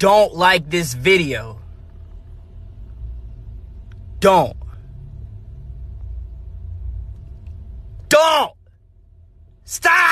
don't like this video, don't. Don't! Stop!